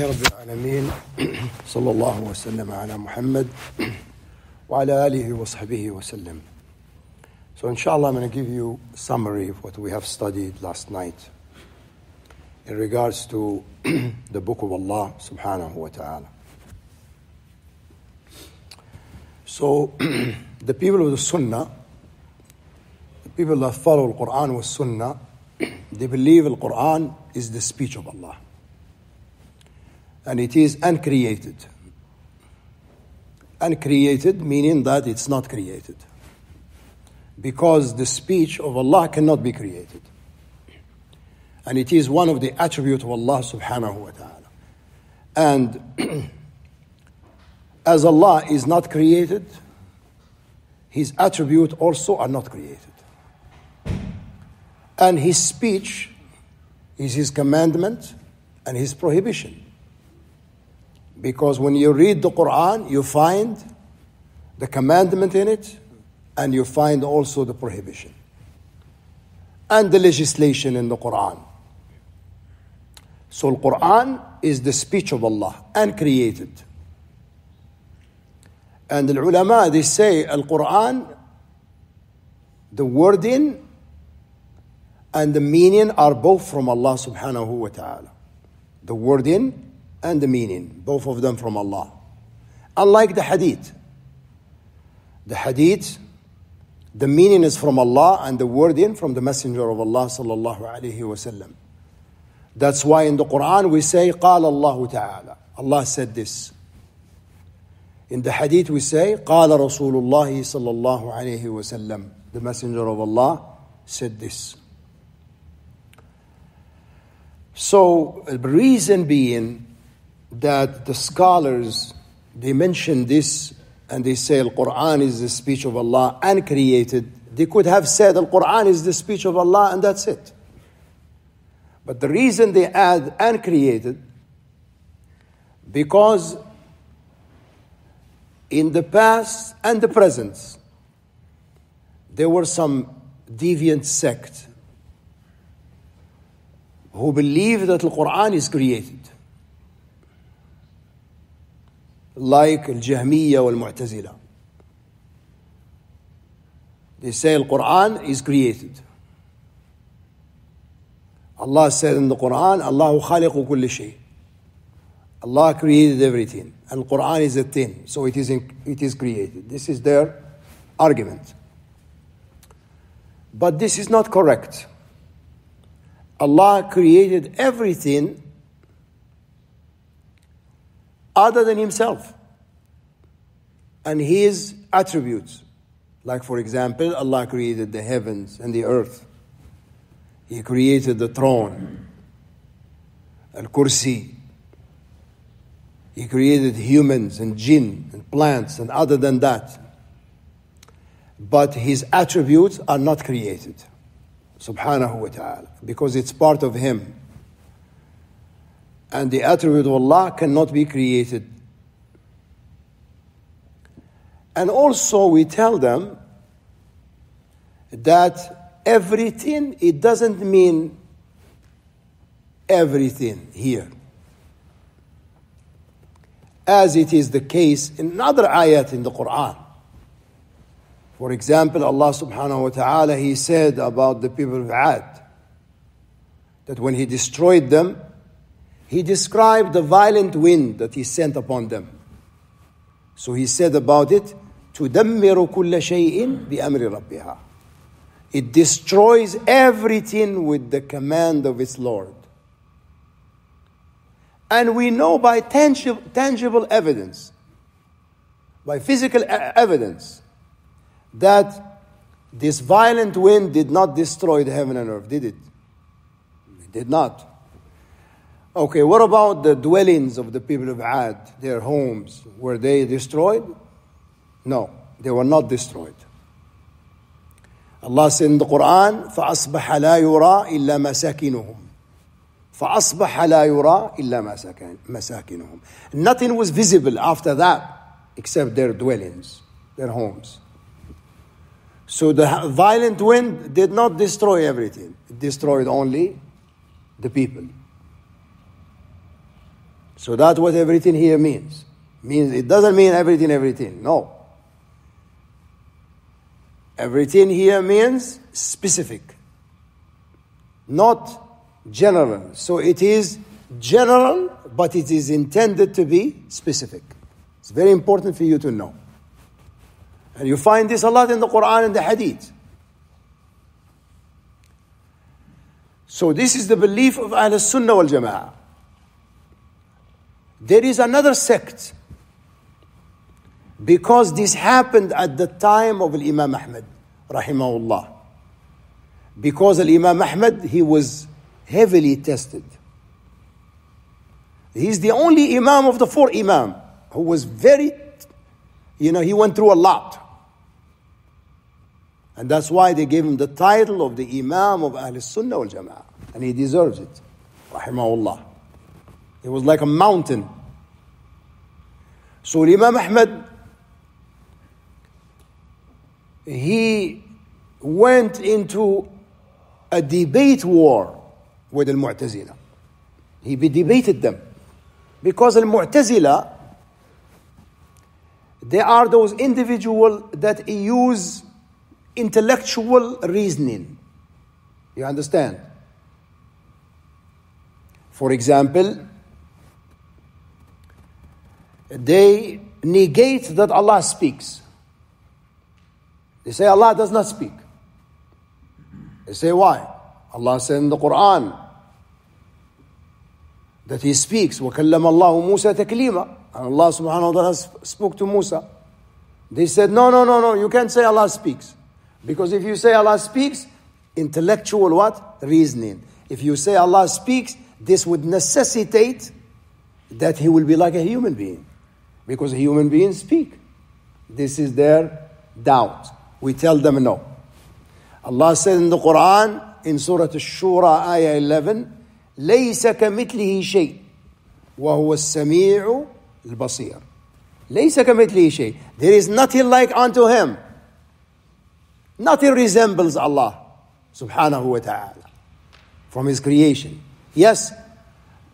رب العالمين صلى الله وسلم على محمد وعلى آله وصحبه وسلم So inshallah I'm going to give you a summary of what we have studied last night in regards to the book of Allah subhanahu wa ta'ala. So the people of the Sunnah, the people that follow the Quran with Sunnah, they believe the Quran is the speech of Allah and it is uncreated. Uncreated meaning that it's not created. Because the speech of Allah cannot be created. And it is one of the attributes of Allah subhanahu wa ta'ala. And as Allah is not created, His attributes also are not created. And His speech is His commandment and His prohibition. Because when you read the Quran, you find the commandment in it, and you find also the prohibition and the legislation in the Quran. So, the Quran is the speech of Allah and created. And the ulama they say Al Quran, the wording and the meaning are both from Allah subhanahu wa ta'ala. The wording and the meaning, both of them from Allah. Unlike the hadith, the hadith, the meaning is from Allah and the wording from the Messenger of Allah sallallahu alaihi wasallam. That's why in the Quran we say قال الله تعالى. Allah said this. In the hadith we say قال رسول الله صلى الله عليه وسلم. The Messenger of Allah said this. So the reason being that the scholars they mention this and they say the Quran is the speech of Allah and created. They could have said the Quran is the speech of Allah and that's it. But the reason they add and created because in the past and the present there were some deviant sect who believed that the Quran is created like Al-Jahmiyyah wal-Mu'tazila. They say the Quran is created. Allah said in the Quran, Allahu khaliqu kulli shay. Allah created everything. And the Quran is a thing, so it is, in, it is created. This is their argument. But this is not correct. Allah created everything other than himself and his attributes. Like, for example, Allah created the heavens and the earth, He created the throne, Al Kursi. He created humans and jinn and plants and other than that. But his attributes are not created, subhanahu wa ta'ala, because it's part of him and the attribute of Allah cannot be created. And also, we tell them that everything, it doesn't mean everything here. As it is the case in another ayat in the Quran. For example, Allah subhanahu wa ta'ala, He said about the people of Ad that when He destroyed them, he described the violent wind that he sent upon them. So he said about it, تُدَمِّرُ كُلَّ شَيْءٍ بِأَمْرِ رَبِّهَا It destroys everything with the command of its Lord. And we know by tangible, tangible evidence, by physical evidence, that this violent wind did not destroy the heaven and earth, did it? It did not. Okay, what about the dwellings of the people of Ad, their homes? Were they destroyed? No, they were not destroyed. Allah said in the Quran, فَأَصْبَحَ لَا يُرَى إِلَّا مَسَاكِنُهُمْ فَأَصْبَحَ لَا يُرَى إِلَّا مَسَاكِنُهُمْ Nothing was visible after that except their dwellings, their homes. So the violent wind did not destroy everything, it destroyed only the people. So that's what everything here means. Means it doesn't mean everything, everything. No. Everything here means specific, not general. So it is general, but it is intended to be specific. It's very important for you to know. And you find this a lot in the Quran and the Hadith. So this is the belief of Ahl Sunnah wal Jama'ah. There is another sect because this happened at the time of Imam Ahmed, rahimahullah. Because Imam Ahmed, he was heavily tested. He's the only Imam of the four Imam who was very, you know, he went through a lot. And that's why they gave him the title of the Imam of Ahl Sunnah wal Jama'ah. And he deserves it. Rahimahullah. It was like a mountain. So Imam Ahmed he went into a debate war with Al Mu'tazila. He debated them. Because Al Mu'tazila, they are those individuals that use intellectual reasoning. You understand? For example, they negate that Allah speaks. They say Allah does not speak. They say why? Allah said in the Quran that He speaks. وَكَلَّمَ اللَّهُ مُوسَى تَكْلِيمًا And Allah subhanahu wa ta'ala spoke to Musa. They said, no, no, no, no, you can't say Allah speaks. Because if you say Allah speaks, intellectual what? Reasoning. If you say Allah speaks, this would necessitate that He will be like a human being because human beings speak. This is their doubt. We tell them no. Allah said in the Quran, in Surah Ash-Shura, Ayah 11, ليس كمثله شيء وهو السميع البصير ليس كمثله شيء There is nothing like unto him. Nothing resembles Allah subhanahu wa ta'ala from his creation. Yes,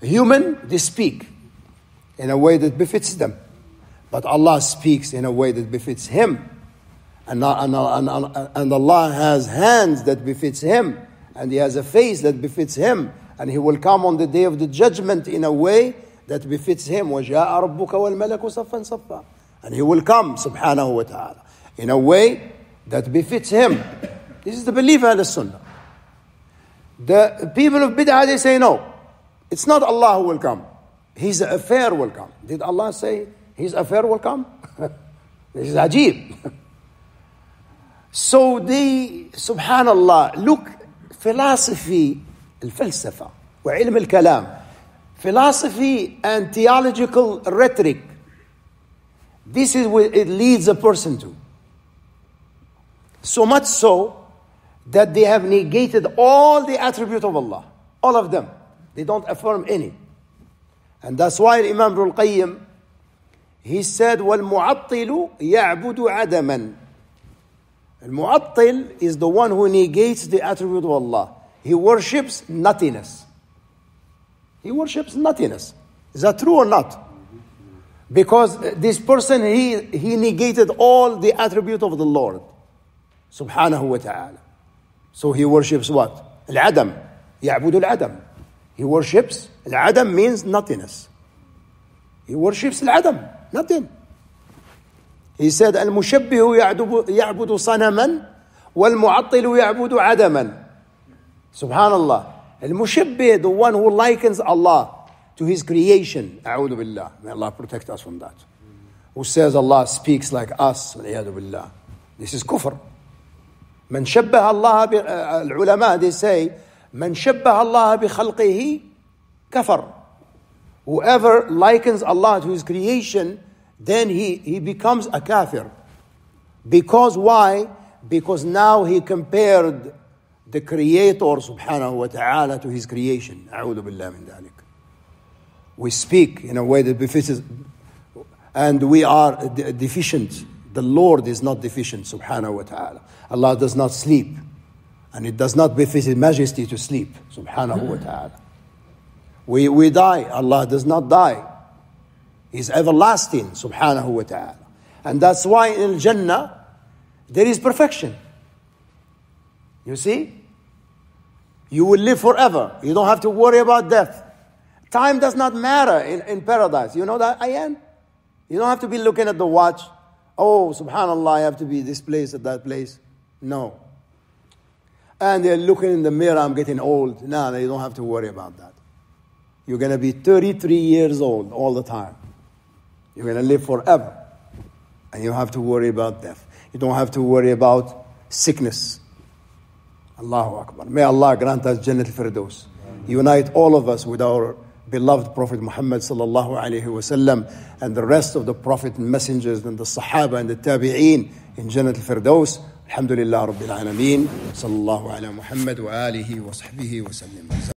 human, they speak in a way that befits them. But Allah speaks in a way that befits Him. And, uh, and, uh, and, uh, and Allah has hands that befits Him. And He has a face that befits Him. And He will come on the day of the judgment in a way that befits Him. وَجَاءَ رَبُّكَ وَالْمَلَكُ And He will come, subhanahu wa ta'ala, in a way that befits Him. This is the belief of the Sunnah. The people of Bid'ah, they say no. It's not Allah who will come. His affair will come. Did Allah say his affair will come. this is ajib. so they, subhanallah, look, philosophy, الفلسفة وعلم الكلام, philosophy and theological rhetoric, this is what it leads a person to. So much so that they have negated all the attribute of Allah, all of them. They don't affirm any. And that's why Imam Ibn al-Qayyim he said, وَالْمُعَطِّلُ يَعْبُدُ عَدَمًا Al-Mu'attil is the one who negates the attribute of Allah. He worships nothingness. He worships nothingness. Is that true or not? Because uh, this person, he, he negated all the attribute of the Lord. Subhanahu wa ta'ala. So he worships what? Al-Adam. يعبد العدم. He worships. Al-Adam means nothingness. He worships Al-Adam. Nothing. He said, المشبه يعبد صنما والمعطل يعبد عدما. Subhanallah. Al-Mushabbih, the one who likens Allah to his creation. A'udhu billah. May Allah protect us from that. Who says Allah speaks like us. billah. This is kufr. من شبه الله ب... العلماء they say من شبه الله بخلقه كفر Whoever likens Allah to his creation, then he, he becomes a kafir. Because why? Because now he compared the creator subhanahu wa ta'ala to his creation. A'udhu billah min dhalik. We speak in a way that befits, and we are de- deficient. The Lord is not deficient subhanahu wa ta'ala. Allah does not sleep. And it does not befit His majesty to sleep subhanahu wa ta'ala. We, we die. Allah does not die. He's everlasting, subhanahu wa ta'ala. And that's why in Jannah, there is perfection. You see? You will live forever. You don't have to worry about death. Time does not matter in, in paradise. You know that I am. You don't have to be looking at the watch. Oh, subhanAllah, I have to be this place at that place. No. And they're looking in the mirror, I'm getting old. No, no, you don't have to worry about that. You're going to be 33 years old all the time. You're going to live forever. And you have to worry about death. You don't have to worry about sickness. Allahu Akbar. May Allah grant us Jannat Firdaus. Unite all of us with our beloved Prophet Muhammad sallallahu alaihi wasallam and the rest of the Prophet and messengers and the Sahaba and the Tabi'een in Jannat Firdaus. الحمد لله رب العالمين صلى الله على wa وآله